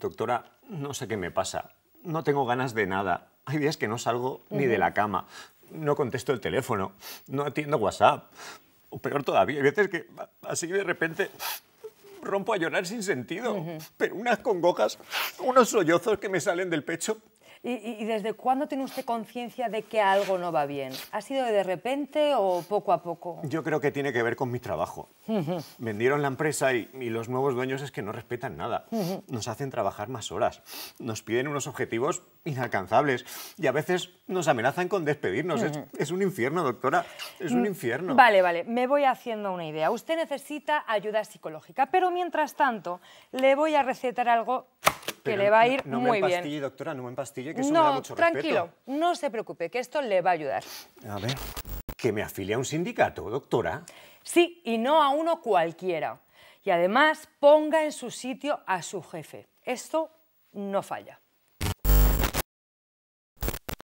doctora, no sé qué me pasa, no tengo ganas de nada, hay días que no salgo ni de la cama, no contesto el teléfono, no atiendo WhatsApp, o peor todavía, hay veces que así de repente rompo a llorar sin sentido, pero unas congojas, unos sollozos que me salen del pecho ¿Y, desde cuándo tiene usted conciencia de que algo no va bien? ¿Ha sido de repente o poco a poco? Yo creo que tiene que ver con mi trabajo. Vendieron la empresa y, los nuevos dueños es que no respetan nada. Nos hacen trabajar más horas, nos piden unos objetivos inalcanzables y a veces nos amenazan con despedirnos. es, un infierno, doctora, es un mm, infierno. Vale, vale, me voy haciendo una idea. Usted necesita ayuda psicológica, pero mientras tanto le voy a recetar algo que le va a ir no, no muy me empastille, doctora, no me empastille, que eso me da mucho tranquilo, no se preocupe, que esto le va a ayudar. A ver, ¿que me afilie a un sindicato, doctora? Sí, y no a uno cualquiera. Y además ponga en su sitio a su jefe. Esto no falla.